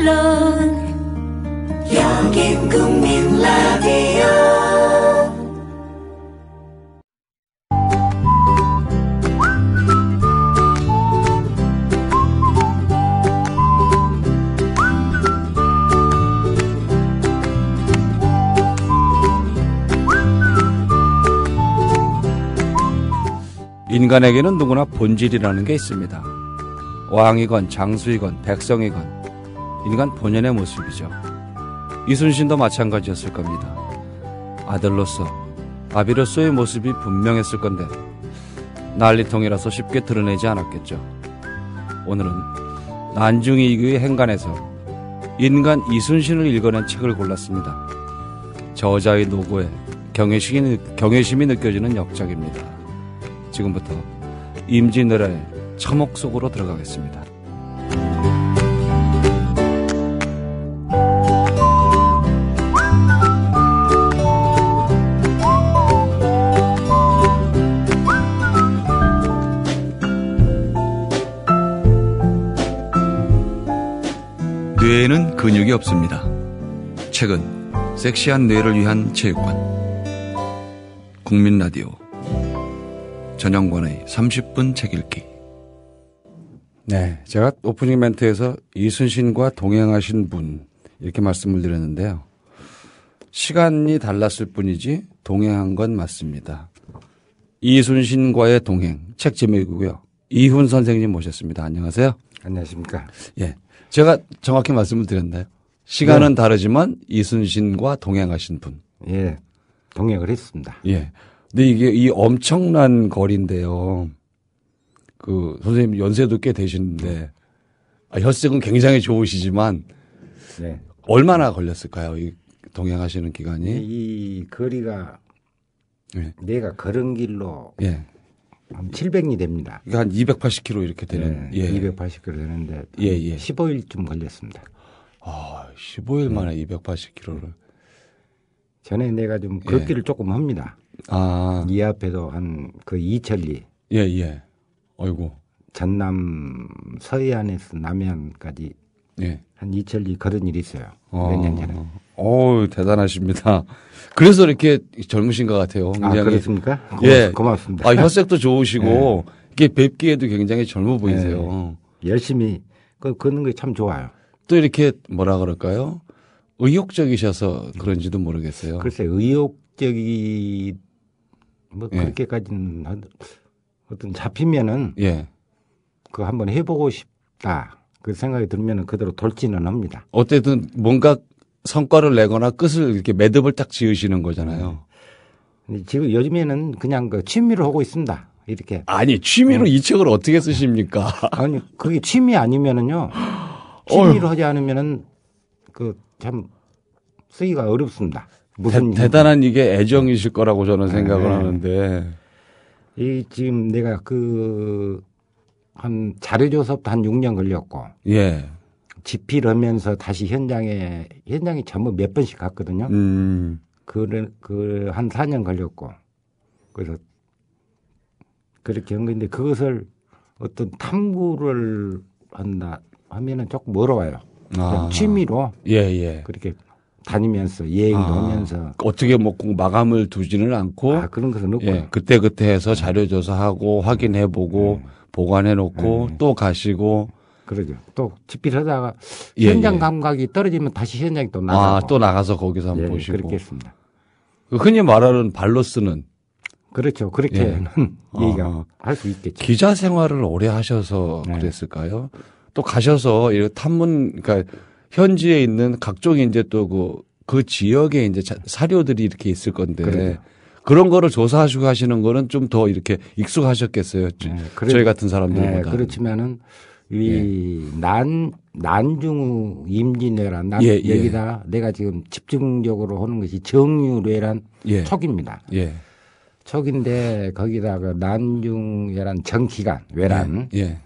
언론 여긴 국민 라디오 인간에게는 누구나 본질이라는 게 있습니다. 왕이건 장수이건 백성이건 인간 본연의 모습이죠. 이순신도 마찬가지였을 겁니다. 아들로서, 아비로서의 모습이 분명했을 건데, 난리통이라서 쉽게 드러내지 않았겠죠. 오늘은 난중이교의 행간에서 인간 이순신을 읽어낸 책을 골랐습니다. 저자의 노고에 경외심이, 경외심이 느껴지는 역작입니다. 지금부터 임진왜란의 처목 속으로 들어가겠습니다. 근육이 없습니다. 최근 섹시한 뇌를 위한 체육관 국민 라디오 전영관의 30분 책 읽기 네, 제가 오프닝 멘트에서 이순신과 동행하신 분 이렇게 말씀을 드렸는데요. 시간이 달랐을 뿐이지 동행한 건 맞습니다. 이순신과의 동행 책 제목이고요. 이훈 선생님 모셨습니다. 안녕하세요. 안녕하십니까. 예. 제가 정확히 말씀을 드렸나요? 시간은 네. 다르지만 이순신과 동행하신 분. 예. 동행을 했습니다. 예. 근데 이게 이 엄청난 거리인데요. 그 선생님 연세도 꽤 되시는데 아, 혈색은 굉장히 좋으시지만 네. 얼마나 걸렸을까요? 이 동행하시는 기간이 이 거리가 네. 내가 걸은 길로 예. 한 700이 됩니다. 이게 한 280km 이렇게 되는. 네, 예. 280km 되는데 예, 예. 15일쯤 걸렸습니다. 아, 15일 만에 네. 280km를. 전에 내가 좀 걷기를 그 예. 조금 합니다. 아. 이 앞에도 한그 이천리. 예, 예. 아이고. 전남 서해안에서 남해안까지 예. 한이천리 걸은 일이 있어요. 어, 몇년 전에. 어 대단하십니다. 그래서 이렇게 젊으신 것 같아요. 굉장히. 아, 그렇습니까? 고맙, 예. 고맙습니다. 아, 혈색도 좋으시고, 예. 이게 뵙기에도 굉장히 젊어 보이세요. 예. 열심히, 그, 그런 게참 좋아요. 또 이렇게 뭐라 그럴까요? 의욕적이셔서 그런지도 모르겠어요. 글쎄, 의욕적이, 뭐, 예. 그렇게까지는 어떤 잡히면은, 예. 그 한번 해보고 싶다. 그 생각이 들면 그대로 돌지는 합니다. 어쨌든 뭔가 성과를 내거나 끝을 이렇게 매듭을 딱 지으시는 거잖아요. 네. 지금 요즘에는 그냥 그 취미로 하고 있습니다. 이렇게. 아니, 취미로 네. 이 책을 어떻게 쓰십니까? 아니, 그게 취미 아니면은요. 취미로 하지 않으면은 그참 쓰기가 어렵습니다. 무슨 대, 단한 이게 애정이실 거라고 저는 생각을 네. 하는데. 이 지금 내가 그한 자료조사부터 한 6년 걸렸고. 예. 집필하면서 다시 현장에 현장에 전부 몇 번씩 갔거든요. 음. 그 그한 4년 걸렸고. 그래서 그렇게 한 건데 그것을 어떤 탐구를 한다 하면은 조금 멀어와요. 아. 취미로 예, 예. 그렇게 다니면서 여행도 아. 하면서 어떻게 뭐 마감을 두지는 않고 아, 그런 것은 없고 예, 그때 그때 해서 자료 조사하고 확인해 보고 음. 예. 보관해 놓고 네. 음. 또 가시고 그러죠. 또 집필하다가 예, 현장 예. 감각이 떨어지면 다시 현장에 또 아, 나가고 아, 또 나가서 거기서 한번 예, 예 보시고 그렇게 습니다 그 흔히 말하는 발로 쓰는 그렇죠. 그렇게는 예. 얘기가 아, 아. 할수 있겠죠. 기자 생활을 오래 하셔서 네. 그랬을까요? 또 가셔서 이 탐문 그러니까 현지에 있는 각종 이제 또그그 그 지역에 이제 사료들이 이렇게 있을 건데 그래요. 그런 거를 조사하시고 하시는 거는 좀 더 이렇게 익숙하셨겠어요. 네, 그래, 저희 같은 사람들보다. 네, 그렇지만은 이난 예. 난중후 임진왜란 난 예, 예, 여기다 내가 지금 집중적으로 하는 것이 정유래란 예. 척입니다. 예. 척인데 거기다가 난중왜란 정기간 왜란 예.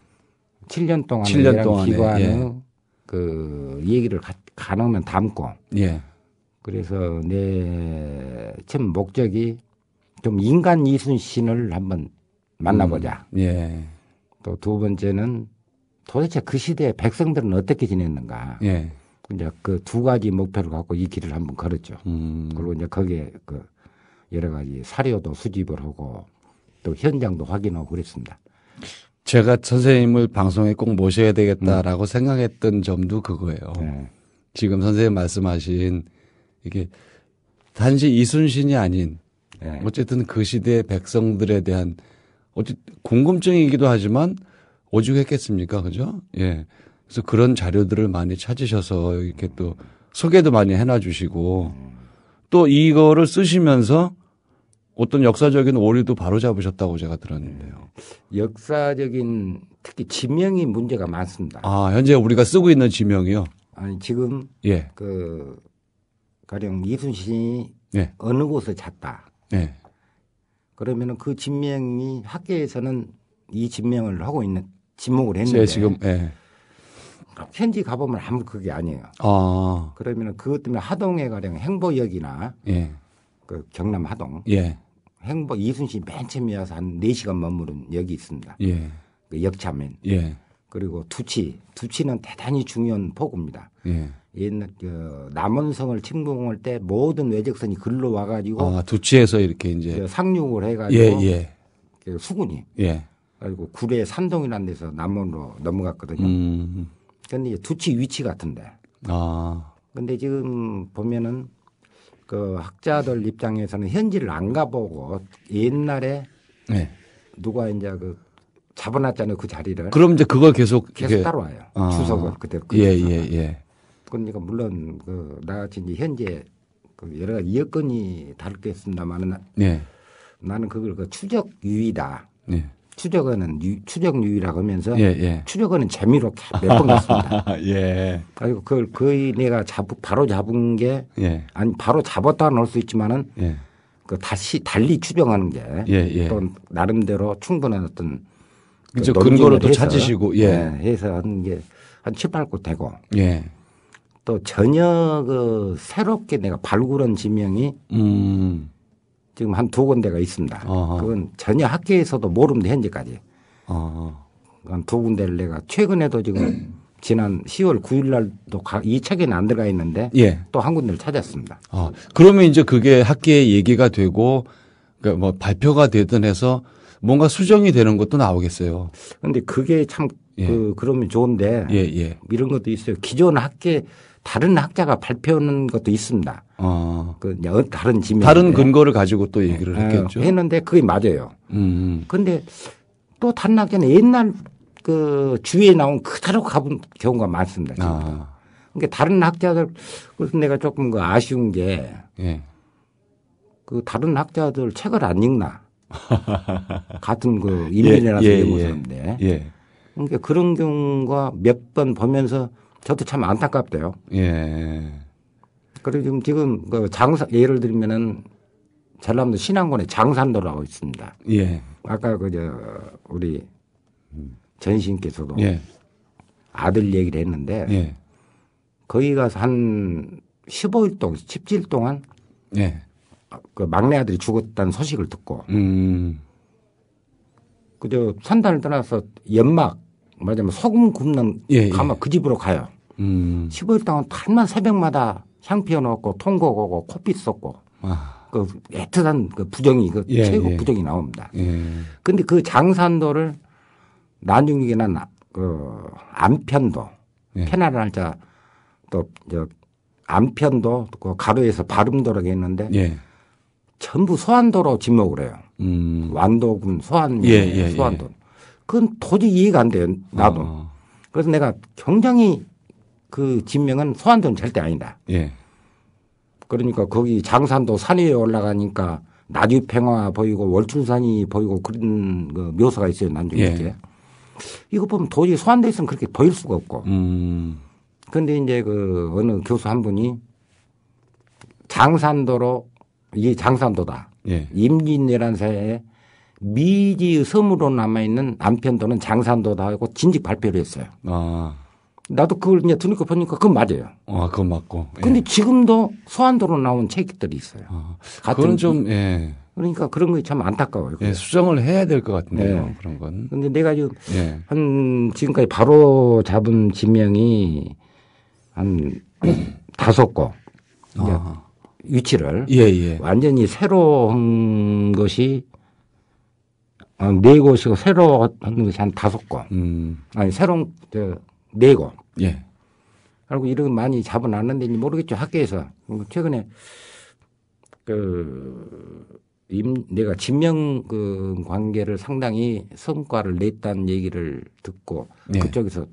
7년 예. 동안 7년 동안 기관의 예. 그 얘기를 가, 가능하면 담고 그래서 내참 목적이 좀 인간 이순신을 한번 만나보자. 음, 예. 또 두 번째는 도대체 그 시대에 백성들은 어떻게 지냈는가. 예. 이제 그두 가지 목표를 갖고 이 길을 한번 걸었죠. 음. 그리고 이제 거기에 그 여러 가지 사료도 수집을 하고 또 현장도 확인하고 그랬습니다. 제가 선생님을 방송에 꼭 모셔야 되겠다라고 음. 생각했던 점도 그거예요. 네. 지금 선생님 말씀하신 이게 단지 이순신이 아닌 예. 어쨌든 그 시대의 백성들에 대한 어쨌 궁금증이기도 하지만 오죽했겠습니까, 그죠? 예. 그래서 그런 자료들을 많이 찾으셔서 이렇게 또 소개도 많이 해놔주시고 또 이거를 쓰시면서 어떤 역사적인 오류도 바로 잡으셨다고 제가 들었는데요. 예. 역사적인 특히 지명이 문제가 많습니다. 아 현재 우리가 쓰고 있는 지명이요? 아니 지금 예. 그 가령 이순신이 예. 어느 곳을 찾다. 네. 그러면은 그 진명이 학계에서는 이 진명을 하고 있는 진목을 했는데 네, 지금 예. 네. 현지 가보면 아무 그게 아니에요. 아. 그러면은 그것 때문에 하동에 가령 행보역이나 예. 그 경남 하동 예. 행보 이순신 맨 처음에 와서 한 4시간 머무른 역이 있습니다. 예. 그 역차면. 예. 그리고 두치, 두치는 대단히 중요한 포구입니다. 예. 옛날 그 남원성을 침공할 때 모든 외적선이 글로 와가지고 아, 두치에서 이렇게 이제 상륙을 해가지고 예, 예. 그 수군이 예. 그리고 구례 산동이라는 데서 남원으로 넘어갔거든요. 음. 근데 이제 치 위치 같은데. 아. 근데 지금 보면은 그 학자들 입장에서는 현지를 안 가보고 옛날에 네. 누가 이제 그 잡아놨잖아요 그 자리를. 그럼 이제 그걸 계속 계속 따라와요. 아. 추석을 그때 예예예. 예, 예, 그러니까 물론 그 나같이 이제 현재 그 여러 가지 여건이 다르겠습니다만은 예. 나는 그걸 그 추적 유이다 네. 예, 예. 추적은 추적 유이라고 하면서 예, 추적은 재미로 몇번 갔습니다. 예. 그리고 그걸 거의 내가 잡 바로 잡은 게 예. 아니 바로 잡았다 놓을수 있지만은 그 다시 달리 추정하는 게 또 나름대로 충분한 어떤 그렇 근거를 또 찾으시고 예. 해서 예. 한게한 7, 8곳 되고 예. 또 전혀 그 어, 새롭게 내가 발굴한 지명이 음. 지금 한 두 군데가 있습니다. 어허. 그건 전혀 학계에서도 모릅니다 현재까지. 한두 군데를 내가 최근에도 지금 지난 10월 9일 날도 2차기는 안 들어가 있는데 예. 또한 군데를 찾았습니다. 어, 그러면 이제 그게 학계의 얘기가 되고 그러니까 뭐 발표가 되든 해서 뭔가 수정이 되는 것도 나오겠어요. 그런데 그게 참 예. 그, 그러면 좋은데 예, 예. 이런 것도 있어요. 기존 학계 다른 학자가 발표하는 것도 있습니다. 어. 그 어, 다른 지면 다른 근거를 가지고 또 얘기를 네. 했겠죠. 했는데 그게 맞아요. 음, 음. 근데 또 다른 학자는 옛날 그 주위에 나온 그대로 가본 경우가 많습니다. 지금. 아. 그러니까 다른 학자들 그래서 내가 조금 그 아쉬운 게그 예. 다른 학자들 책을 안 읽나. 같은 그 인민이라서 예, 예, 사람인데. 예. 예. 그러니까 그런 경우가 몇 번 보면서 저도 참 안타깝대요. 예. 그리고 지금 지금 그 장사 예를 들면은 전남도 신안군에 장산도라고 있습니다. 예. 아까 그저 우리 전신께서도 예. 아들 얘기를 했는데 예. 거기 가서 한 15일 동안 17일 동안 예. 그 막내 아들이 죽었다는 소식을 듣고 음. 그저 선단을 떠나서 연막 말하자면 소금 굽는 예, 예. 가마 그 집으로 가요. 음. 15일 동안 한만 새벽마다 향 피워놓고 통곡 하고 코피 쏟고 아. 그 애틋한 그 부정이 그 예, 최고 예. 부정이 나옵니다. 그런데 예. 그 장산도를 난중에나그 안편도 편안한 날짜 또저 안편도 그 가로에서 발음도라고 했는데 전부 소환도로 지목을 해요. 음. 완도군 소환, 예, 예, 예, 예. 소환도. 예. 그건 도저히 이해가 안 돼요. 나도. 어. 그래서 내가 굉장히 그 진명은 소환도는 절대 아니다. 예. 그러니까 거기 장산도 산 위에 올라가니까 나주평화 보이고 월출산이 보이고 그런 그 묘사가 있어요. 난중에 예. 이거 보면 도저히 소환돼 있으면 그렇게 보일 수가 없고. 음. 근데 이제 그 어느 교수 한 분이 장산도로 이 장산도다. 예. 임진왜란 사에 미지 의 섬으로 남아있는 남편도는 장산도다 하고 진직 발표를 했어요. 아. 나도 그걸 이제 들니까 보니까 그건 맞아요. 아, 그건 맞고. 예. 근데 지금도 소환도로 나온 책들이 있어요. 아, 같은 좀, 예. 그러니까 그런 게 참 안타까워요. 예, 수정을 해야 될 것 같은데요. 예. 그런 건. 근데 내가 지금 예. 한 지금까지 바로 잡은 지명이 한 음. 다섯 거. 아. 위치를 예, 예. 완전히 새로운 것이 어, 네 곳이고 새로운 것이 한 다섯 곳. 음. 아니 새로운 저네 곳. 예. 그리고 이런 많이 잡아놨는데 모르겠죠 학교에서 최근에 그 임, 내가 진명 그 관계를 상당히 성과를 냈다는 얘기를 듣고 예. 그쪽에서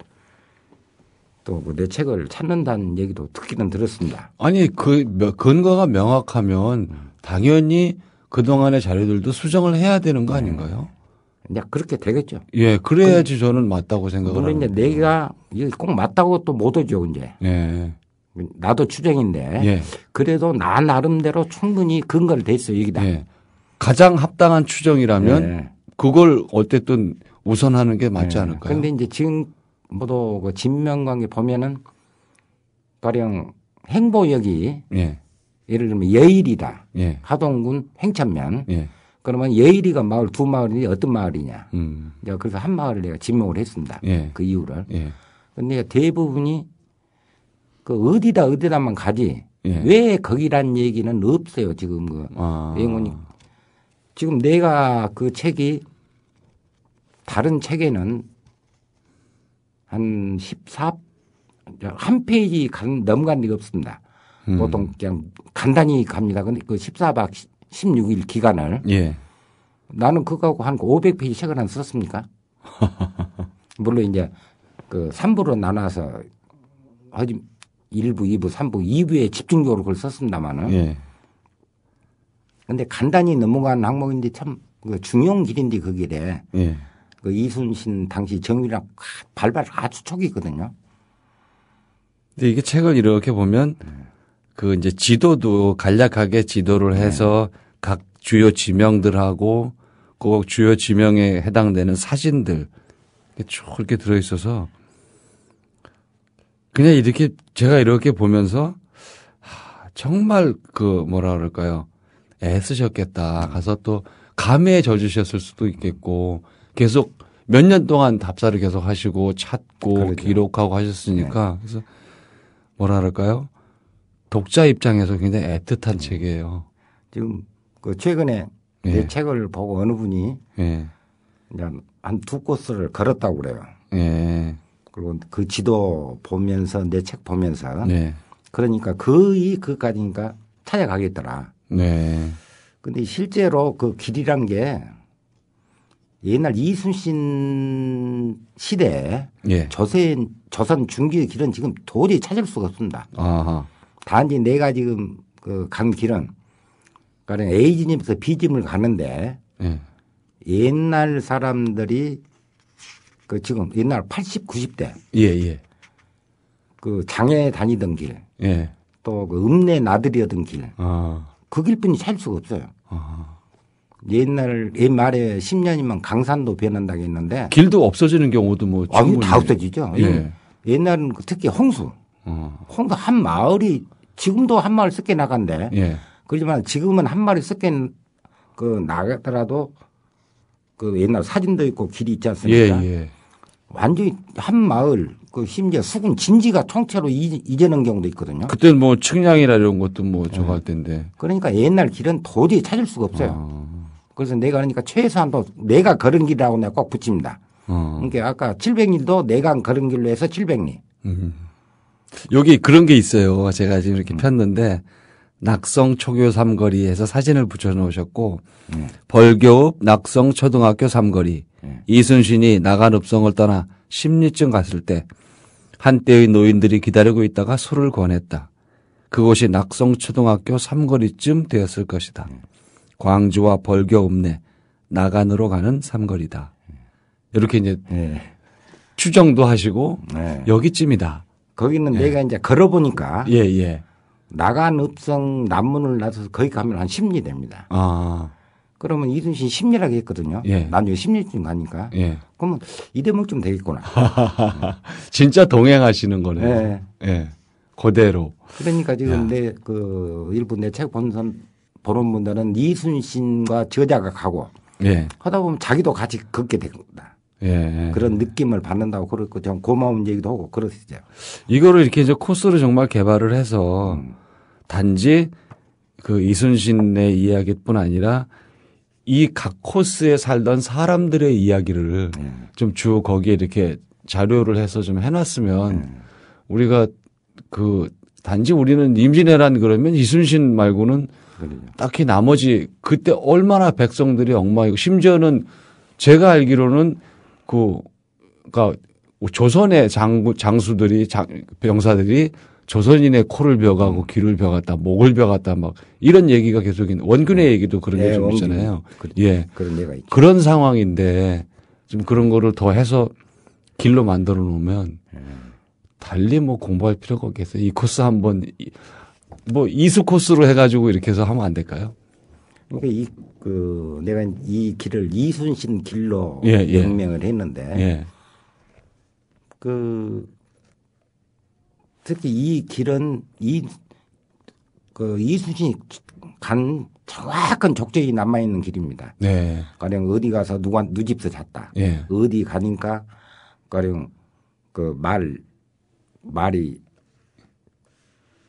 또내 뭐 책을 찾는다는 얘기도 듣기는 들었습니다. 아니 그 근거가 명확하면 당연히 그 동안의 자료들도 수정을 해야 되는 거 네. 아닌가요? 네. 그렇게 되겠죠. 예, 그래야지 그 저는 맞다고 생각을 물론 이제 거죠. 내가 꼭 맞다고 또못 오죠 이제. 예. 나도 추정인데 예. 그래도 나 나름대로 충분히 근거를 됐어요 기다 예. 가장 합당한 추정이라면 예. 그걸 어쨌든 우선하는 게 맞지 예. 않을까요? 그런데 이제 지금 모두 그 진명관계 보면은 가령 행보역이 예. 예를 들면 예일이다. 예. 하동군 행천면. 예. 그러면 예일이가 마을 두 마을이 어떤 마을이냐. 음. 그래서 한 마을을 내가 진명을 했습니다. 예. 그 이유를. 예. 근데 대부분이 그 어디다 어디다만 가지. 예. 왜 거기란 얘기는 없어요. 지금 그 아. 영원히 지금 내가 그 책이 다른 책에는 한 14, 한 페이지 간, 넘어간 일이 없습니다. 음. 보통 그냥 간단히 갑니다. 근데 그 14박 16일 기간을. 예. 나는 그거하고 한 500페이지 책을 안 썼습니까? 물론 이제 그 3부로 나눠서 하지 1부, 2부, 3부, 2부에 집중적으로 그걸 썼습니다마는. 예. 근데 간단히 넘어간 항목인데 참그 중요한 길인데 그길에 예. 그 이순신 당시 정유랑 발발 아주 초기거든요. 근데 이게 책을 이렇게 보면 네. 그 이제 지도도 간략하게 지도를 네. 해서 네. 각 주요 지명들하고 그 주요 지명에 해당되는 사진들 쭉 이렇게 들어 있어서 그냥 이렇게 제가 이렇게 보면서 정말 그 뭐라 그럴까요 애쓰셨겠다 가서 또 감에 젖으셨을 수도 있겠고 계속 몇 년 동안 답사를 계속 하시고 찾고 그러죠. 기록하고 하셨으니까 네. 그래서 뭐라그럴까요 독자 입장에서 굉장히 애틋한 네. 책이에요. 지금 그 최근에 예. 내 책을 보고 어느 분이 예. 한두 코스를 걸었다고 그래요. 예. 그리고 그 지도 보면서 내 책 보면서 네. 그러니까 거의 그까지니까 찾아가겠더라. 네. 근데 실제로 그 길이란 게 옛날 이순신 시대에 예. 저세인 선 중기의 길은 지금 도저히 찾을 수가 없습니다. 아하. 단지 내가 지금 그간 길은 그러니까 A진입에서 B진을 가는데 예. 옛날 사람들이 그 지금 옛날 80, 90대 예, 예. 그 장에 다니던 길, 예. 또그 읍내 나들이던 길, 아. 그 길뿐이 찾을 수가 없어요. 아. 옛날 옛말에 10년이면 강산도 변한다고 했는데 길도 없어지는 경우도 뭐 아, 다 없어지죠. 예. 예. 옛날은 그 특히 홍수. 어. 홍수 한 마을이 지금도 한 마을 섞여 나간대 예. 그렇지만 지금은 한 마을 섞여 그 나가더라도 그 옛날 사진도 있고 길이 있지 않습니까? 예, 예. 완전히 한 마을 그 심지어 수군 진지가 총체로 이제는 경우도 있거든요. 그때는 뭐 측량이라 이런 것도 뭐 저거 할 텐데. 그러니까 옛날 길은 도저히 찾을 수가 없어요. 어. 그래서 내가 그러니까 최소한도 내가 걸은 길이라고 내가 꼭 붙입니다. 어. 그러니까 아까 700리도 내가 걸은 길로 해서 700리. 음. 여기 그런 게 있어요. 제가 지금 이렇게 음. 폈는데 낙성 초교 삼거리에서 사진을 붙여놓으셨고 네. 벌교읍 낙성 초등학교 삼거리 네. 이순신이 나간 읍성을 떠나 십리쯤 갔을 때 한때의 노인들이 기다리고 있다가 술을 권했다. 그곳이 낙성 초등학교 삼거리쯤 되었을 것이다. 네. 광주와 벌교읍내 나간으로 가는 삼거리다. 이렇게 이제 네. 추정도 하시고 네. 예. 여기쯤이다. 거기는 예. 내가 이제 걸어보니까 예, 예. 나간 읍성 남문을 나서서 거기 가면 한 10리 됩니다. 아. 그러면 이순신 10리라고 했거든요. 예. 나중에 10리쯤 가니까. 예. 그러면 이 대목쯤 되겠구나. 진짜 동행하시는 거네 예. 예. 그대로. 그러니까 지금 내 그 일부 내책본사 보는 분들은 이순신과 저자가 가고 예. 하다 보면 자기도 같이 걷게 니다 예. 그런 느낌을 받는다고 그렇고 좀 고마운 얘기도 하고 그러시죠. 이거를 이렇게 이제 코스를 정말 개발을 해서 음. 단지 그 이순신의 이야기뿐 아니라 이 각 코스에 살던 사람들의 이야기를 예. 좀주 거기에 이렇게 자료를 해서 좀 해놨으면 예. 우리가 그 단지 우리는 임진왜란 그러면 이순신 말고는 그랬거든요. 딱히 나머지 그때 얼마나 백성들이 엉망이고 심지어는 제가 알기로는 그그니까 조선의 장 장수들이 장, 병사들이 조선인의 코를 벼가고 귀를 벼갔다 목을 벼갔다 막 이런 얘기가 계속 있는 원근의 네. 얘기도 그런 네, 게좀 있잖아요. 그, 예. 그런 얘가 있죠. 그런 상황인데 좀 그런 거를 더 해서 길로 만들어 놓으면 네. 달리 뭐 공부할 필요가 없겠어요. 이 코스 한번 뭐 이수 코스로 해가지고 이렇게 해서 하면 안 될까요? 그니까 이, 그, 내가 이 길을 이순신 길로 예, 예. 명명을 했는데 예. 그 특히 이 길은 이 그 이순신이 간 정확한 적절히 남아 있는 길입니다. 네. 가령 어디 가서 누가 누집서 잤다. 예. 어디 가니까 가령 그말 말이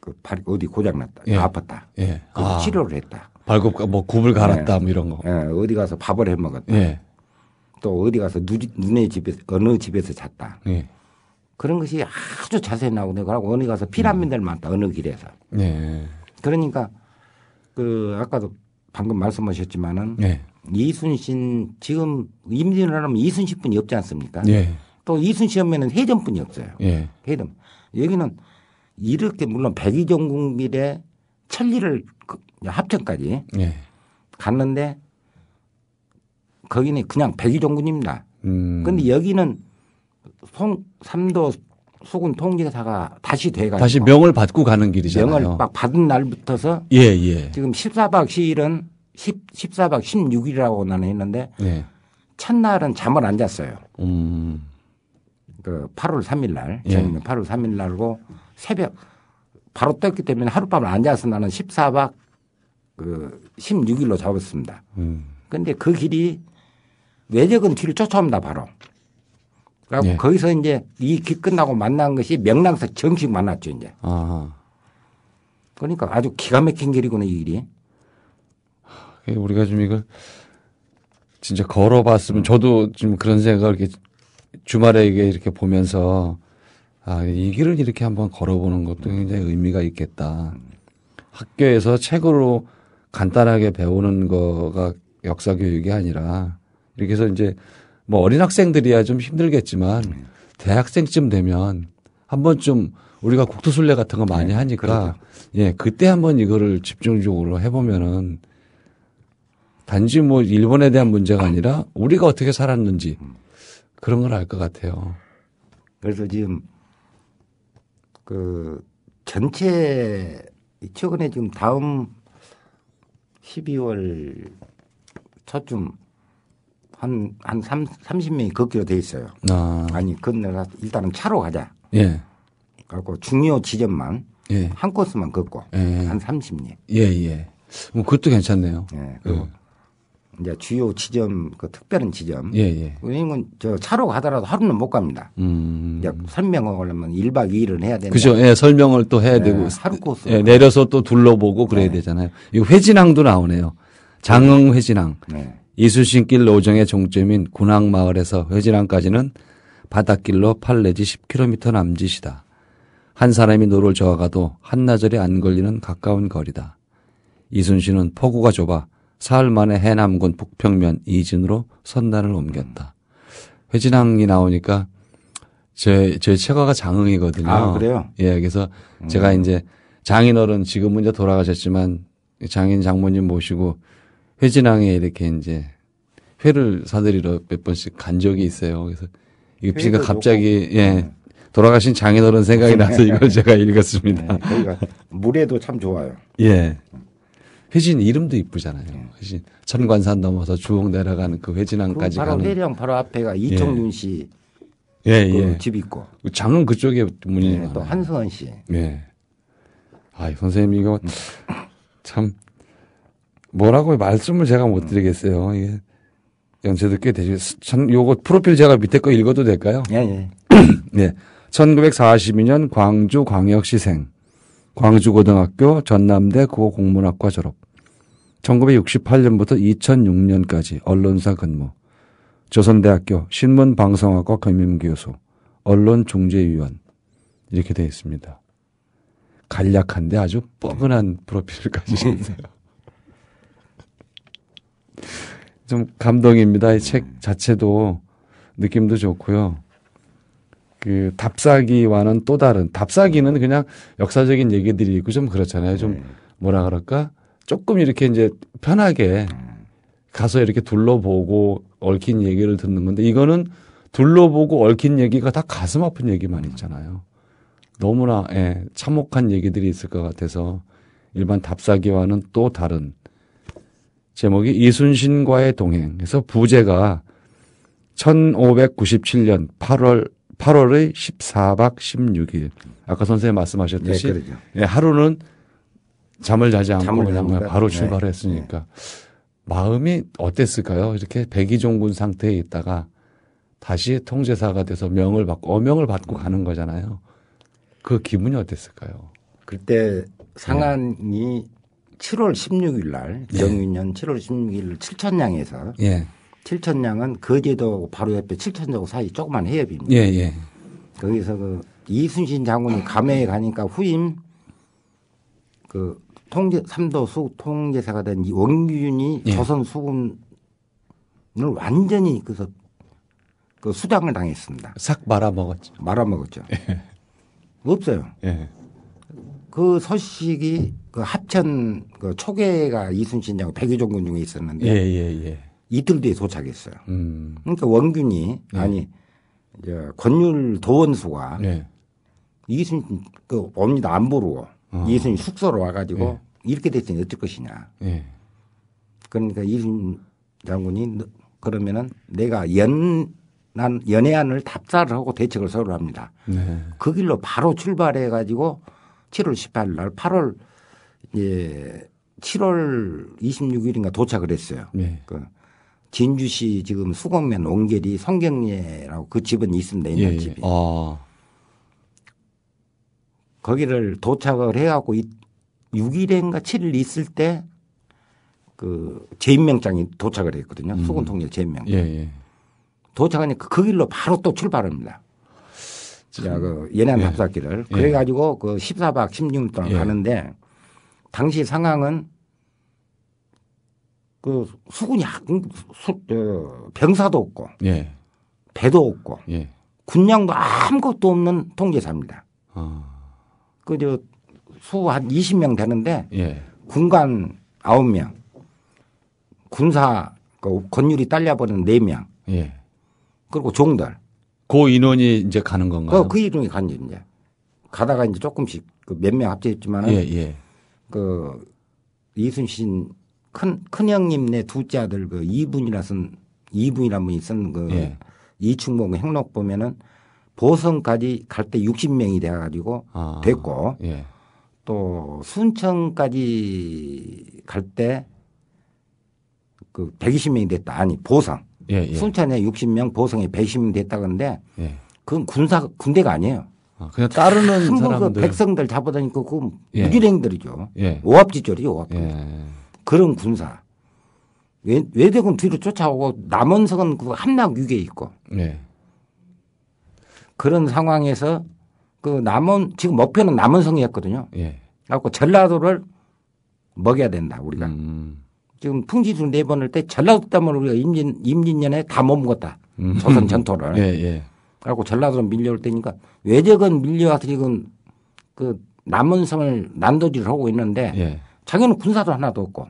그팔 어디 고장났다, 예. 아팠다, 예. 아. 치료를 했다. 발굽 뭐 굽을 갈았다, 예. 뭐 이런 거. 예. 어디 가서 밥을 해 먹었다. 예. 또 어디 가서 누, 눈의 집에서 어느 집에서 잤다. 예. 그런 것이 아주 자세히 나오네. 그러고 어디 가서 피난민들 음. 많다. 어느 길에서. 예. 그러니까 그 아까도 방금 말씀하셨지만은 이순신 지금 임진을 하면 이순신 뿐이 없지 않습니까? 또 이순신 하면은 해전뿐이 없어요. 해전 여기는 이렇게 물론 백이종국 미래 천리를 그 합천까지 예. 갔는데 거기는 그냥 백이종군입니다. 그런데 음. 여기는 송 삼도 수군 통제사가 다시 돼가지고 다시 명을 받고 가는 길이잖아요. 명을 막 받은 날부터서 예, 예. 지금 14박 10일은 10, 14박 16일이라고 나는 했는데 예. 첫날은 잠을 안 잤어요. 음. 그 8월 3일 날재희는 예. 8월 3일 날고 새벽 바로 떴기 때문에 하룻밤을 앉아서 나는 14박 그 16일로 잡았습니다. 그런데 음. 그 길이 외적은 뒤를 쫓아옵니다 바로. 그리고 예. 거기서 이제 이 길 끝나고 만난 것이 명랑사 정식 만났죠 이제. 아하. 그러니까 아주 기가 막힌 길이구나 이 길이. 우리가 지금 이걸 진짜 걸어봤으면 저도 지금 그런 생각을 이렇게 주말에 이게 이렇게 보면서 아, 이 길을 이렇게 한번 걸어보는 것도 굉장히 의미가 있겠다. 학교에서 책으로 간단하게 배우는 거가 역사 교육이 아니라 이렇게 해서 이제 뭐 어린 학생들이야 좀 힘들겠지만 네. 대학생쯤 되면 한번 좀 우리가 국토순례 같은 거 많이 네, 하니까 그예 그때 한번 이거를 집중적으로 해보면은 단지 뭐 일본에 대한 문제가 아니라 우리가 어떻게 살았는지 음. 그런 걸 알 것 같아요. 그래서 지금 그 전체 최근에 지금 다음 12월 첫쯤 한, 한 3, 30명이 걷기로 돼 있어요. 아. 니 건너가 일단은 차로 가자. 예. 그래갖고 중요 지점만 예. 한 코스만 걷고 예. 한3 0명 예, 예. 뭐 그것도 괜찮네요. 예. 예. 그리고 예. 이제 주요 지점 그 특별한 지점. 예, 예. 이건 저 차로 가더라도 하루는 못 갑니다. 음. 이제 설명을 하려면 1박 2일은 해야 되는 그죠. 예, 설명을 또 해야 네, 되고 하루 코스. 예, 내려서 또 둘러보고 그래야 네. 되잖아요. 이 회진항도 나오네요. 장흥 회진항. 네. 이수신길 노정의 종점인 군항마을에서 회진항까지는 바닷길로 8 내지 10km 남짓이다. 한 사람이 노를 저어가도 한나절이 안 걸리는 가까운 거리다. 이순신은 폭우가 좁아 사흘 만에 해남군 북평면 이진으로 선단을 옮겼다. 회진항이 나오니까 제, 제 체가가 장흥이거든요. 아, 그래요? 예, 그래서 음. 제가 이제 장인어른 지금은 이제 돌아가셨지만 장인 장모님 모시고 회진항에 이렇게 이제 회를 사드리러 몇 번씩 간 적이 있어요. 그래서 이거 비가 갑자기 요거. 예 음. 돌아가신 장인어른 생각이 나서 이걸 제가 읽었습니다. 네, 물에도 참 좋아요. 예. 음. 회진 이름도 이쁘잖아요. 예. 회진 천관산 넘어서 주옥 내려가는 그 회진항까지 바로 가는. 회령 바로 앞에가 이청윤 예. 씨. 예, 그 예. 집 있고. 장은 그쪽에 문이. 예, 또 한승원 씨. 예. 아, 선생님 이거 음. 참 뭐라고 말씀을 제가 못 드리겠어요. 이게 연세도 꽤 되죠. 전 요거 프로필 제가 밑에 거 읽어도 될까요? 예, 예. 네. 1942년 광주 광역시생, 광주고등학교 전남대 구호공문학과 졸업, 1968년부터 2006년까지 언론사 근무, 조선대학교 신문방송학과 겸임교수, 언론중재위원 이렇게 되어 있습니다. 간략한데 아주 뻐근한 프로필을 가지고 계세요. 좀 감동입니다. 이책 네. 자체도 느낌도 좋고요. 그 답사기와는 또 다른 답사기는 그냥 역사적인 얘기들이 있고 좀 그렇잖아요. 좀 네. 뭐라 그럴까? 조금 이렇게 이제 편하게 가서 이렇게 둘러보고 얽힌 얘기를 듣는 건데 이거는 둘러보고 얽힌 얘기가 다 가슴 아픈 얘기만 있잖아요. 너무나 예, 참혹한 얘기들이 있을 것 같아서 일반 답사기와는 또 다른 제목이 이순신과의 동행. 그래서 부제가 1597년 8월 8월의 14박 16일. 아까 선생님 말씀하셨듯이 네, 예, 하루는 잠을 자지 않고 잠을 그냥 자니 바로 출발했으니까 네. 마음이 어땠을까요? 이렇게 백의종군 상태에 있다가 다시 통제사가 돼서 명을 받고 어명을 받고 가는 거잖아요. 그 기분이 어땠을까요? 그때 상한이 네. 7월 16일 날 정유년 네. 7월 16일 칠천량에서 예. 칠천량은 거제도 바로 옆에 칠천정고 사이 조그만 해협입니다. 예, 예. 거기서 그 이순신 장군이 감회에 가니까 후임 그 통제 삼도 수 통제사가 된 이 원균이 예. 조선 수군을 완전히 그래서 그수당을 당했습니다. 싹 말아먹었죠. 말아먹었죠. 예. 없어요. 예. 그 소식이 그 합천 그 초계가 이순신장 백의종군 중에 있었는데 예, 예, 예, 이틀 뒤에 도착했어요. 음. 그러니까 원균이 예. 아니 권율 도원수가 이순신 그 옵니다 안 부르고 어. 예순님 숙소로 와가지고 예. 이렇게 됐으니 어쩔 것이냐. 예. 그러니까 이순 장군이 그러면은 내가 연, 난 연애안을 답사를 하고 대책을 서로 합니다. 네. 그 길로 바로 출발해 가지고 7월 18일 날 8월 예, 이제 7월 26일인가 도착을 했어요. 네. 그 진주시 지금 수곡면 옹계리 성경예라고 그 집은 있습니다. 옛날 예. 예. 집이. 아. 거기를 도착을 해갖고 6일인가 7일 있을 때그 재임명장이 도착을 했거든요. 음. 수군 통일 재임명장. 예, 예. 도착하니까 그, 그 길로 바로 또 출발합니다. 자, 그 예남 예. 답사길을 예. 그래가지고 그 14박 16일 동안 예. 가는데 당시 상황은 그 수군이 수, 병사도 없고 예. 배도 없고 예. 군량도 아무것도 없는 통제사입니다. 어. 그저 수한 20명 되는데 예. 군관 9명, 군사 그 건율이 딸려버리는 4명, 예. 그리고 종들. 그 인원이 이제 가는 건가요? 그, 그 인원이 간지 이제 가다가 이제 조금씩 그 몇명 합쳐있지만 예, 예, 그 이순신 큰, 큰 형님 네 둘째 아들 그 이분이라 쓴 이분이란 분이 쓴그 예. 이충봉 그 행록 보면은 보성까지 갈 때 60명이 돼가지고 아, 됐고 예. 또 순천까지 갈 때 그 120명이 됐다 아니 보성 예, 예. 순천에 60명 보성에 120명 됐다 그런데 예. 그건 군사 군대가 아니에요. 아, 그냥 따르는 사람들 그 백성들 잡아다니고 그 예. 무기랭들이죠. 예. 오합지졸이 오합. 지 그런 군사. 외, 대군 뒤로 쫓아오고 남원성은 그 함락 위에 있고. 그런 상황에서 그 남원 지금 목표는 남원성이었거든요. 예. 그래갖고 전라도를 먹여야 된다 우리가. 음. 지금 풍지수 네 번을 때 전라도 때문에 우리가 임진 임진년에 다 못먹었다 음. 조선 전토를. 예, 예. 그래갖고 전라도로 밀려올 때니까 외적은 밀려와서 지금 그 남원성을 난도질을 하고 있는데 예. 자기는 군사도 하나도 없고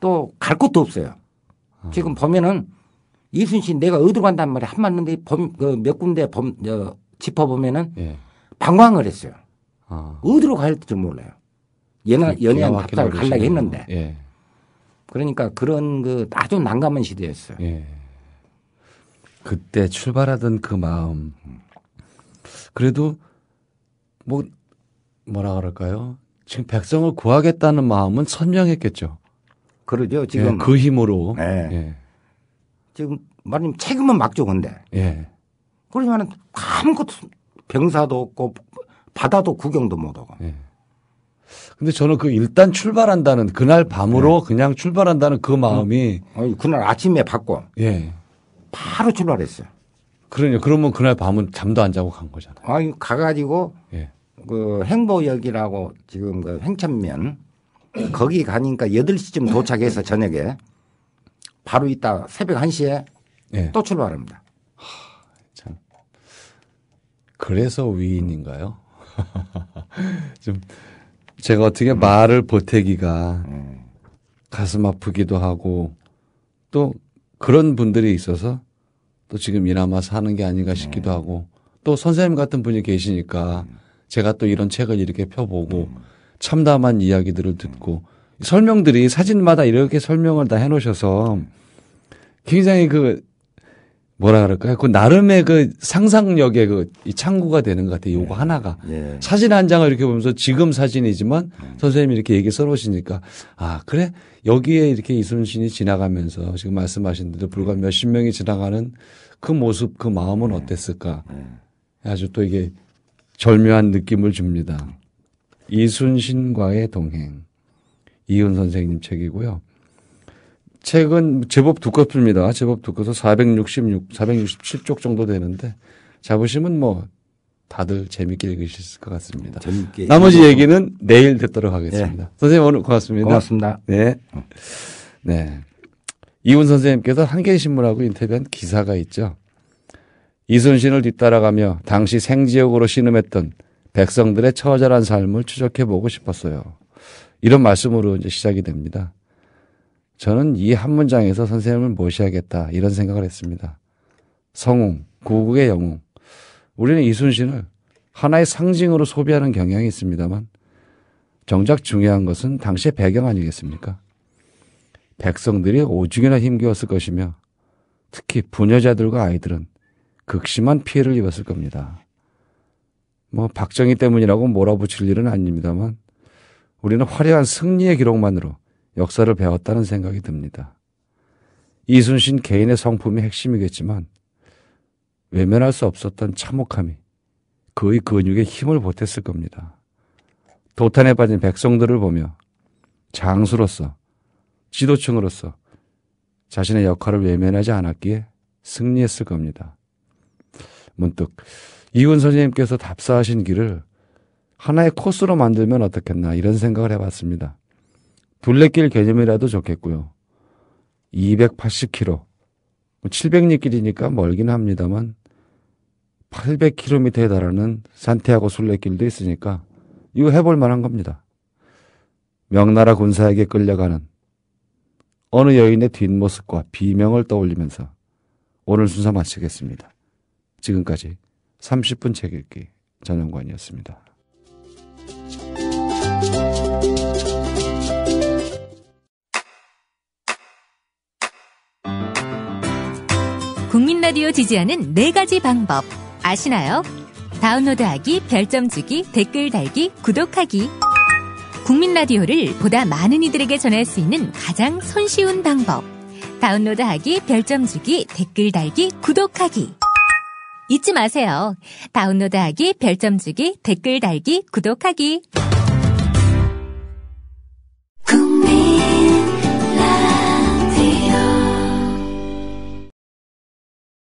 또 갈 곳도 없어요. 지금 보면은 이순신 내가 어디로 간단 말이야. 한 맞는데 범, 그몇 군데 범, 어, 짚어보면은 예. 방황을 했어요. 아. 어디로 갈지 몰라요. 연애, 그 연애한 답답을 갈라고 했는데. 예. 그러니까 그런 그 아주 난감한 시대였어요. 예. 그때 출발하던 그 마음. 그래도 뭐 뭐라 그럴까요? 지금 백성을 구하겠다는 마음은 선명했겠죠. 그러죠. 지금 예, 그 힘으로. 네. 예. 지금 말하자면 책임은 막죠 근데. 예. 그러면은 아무것도 병사도 없고 바다도 구경도 못 하고. 예. 근데 저는 그 일단 출발한다는 그날 밤으로 예. 그냥 출발한다는 그 마음이 아 그날 아침에 받고 예. 바로 출발했어요. 그러냐 그러면 그날 밤은 잠도 안 자고 간 거잖아요. 아니 가가지고 예. 그 행보역이라고 지금 그 횡천면 거기 가니까 8시쯤 도착해서 저녁에 바로 이따 새벽 1시에 네. 또 출발합니다. 하, 참. 그래서 위인인가요? 좀 제가 어떻게 음. 말을 보태기가 음. 가슴 아프기도 하고 또 그런 분들이 있어서 또 지금 이나마 사는 게 아닌가 싶기도 음. 하고 또 선생님 같은 분이 계시니까 음. 제가 또 이런 책을 이렇게 펴보고 음. 참담한 이야기들을 듣고 설명들이 사진마다 이렇게 설명을 다 해놓으셔서 굉장히 그 뭐라 그럴까요? 그 나름의 그 상상력의 그 창구가 되는 것 같아요. 요거 네. 하나가 네. 사진 한 장을 이렇게 보면서 지금 사진이지만 네. 선생님이 이렇게 얘기 써놓으시니까 아 그래 여기에 이렇게 이순신이 지나가면서 지금 말씀하신 대로 불과 몇십 명이 지나가는 그 모습 그 마음은 예. 어땠을까? 아주 또 이게 절묘한 느낌을 줍니다. 이순신과의 동행. 이은 선생님 책이고요. 책은 제법 두껍습니다. 제법 두꺼서 466, 467쪽 정도 되는데 잡으시면 뭐 다들 재밌게 읽으실 것 같습니다. 재밌게 나머지 읽어서. 얘기는 내일 듣도록 하겠습니다. 네. 선생님 오늘 고맙습니다. 고맙습니다. 네. 네. 이훈 선생님께서 한겨신문하고 인터뷰한 기사가 있죠. 이순신을 뒤따라가며 당시 생지역으로 신음했던 백성들의 처절한 삶을 추적해 보고 싶었어요. 이런 말씀으로 이제 시작이 됩니다. 저는 이 한 문장에서 선생님을 모셔야겠다 이런 생각을 했습니다. 성웅, 고국의 영웅. 우리는 이순신을 하나의 상징으로 소비하는 경향이 있습니다만 정작 중요한 것은 당시의 배경 아니겠습니까? 백성들이 오죽이나 힘겨웠을 것이며 특히 부녀자들과 아이들은 극심한 피해를 입었을 겁니다. 뭐 박정희 때문이라고 몰아붙일 일은 아닙니다만 우리는 화려한 승리의 기록만으로 역사를 배웠다는 생각이 듭니다. 이순신 개인의 성품이 핵심이겠지만 외면할 수 없었던 참혹함이 그의 근육에 힘을 보탰을 겁니다. 도탄에 빠진 백성들을 보며 장수로서 지도층으로서 자신의 역할을 외면하지 않았기에 승리했을 겁니다. 문득 이훈 선생님께서 답사하신 길을 하나의 코스로 만들면 어떻겠나 이런 생각을 해봤습니다. 둘레길 개념이라도 좋겠고요. 280km, 700리 뭐 길이니까 멀긴 합니다만 800km에 달하는 산티아고 순례길도 있으니까 이거 해볼 만한 겁니다. 명나라 군사에게 끌려가는 어느 여인의 뒷모습과 비명을 떠올리면서 오늘 순서 마치겠습니다. 지금까지 30분 책 읽기 전용관이었습니다. 라디오 지지하는 네 가지 방법 아시나요? 다운로드하기, 별점 주기, 댓글 달기, 구독하기. 국민 라디오를 보다 많은 이들에게 전할 수 있는 가장 손쉬운 방법. 다운로드하기, 별점 주기, 댓글 달기, 구독하기. 잊지 마세요. 다운로드하기, 별점 주기, 댓글 달기, 구독하기.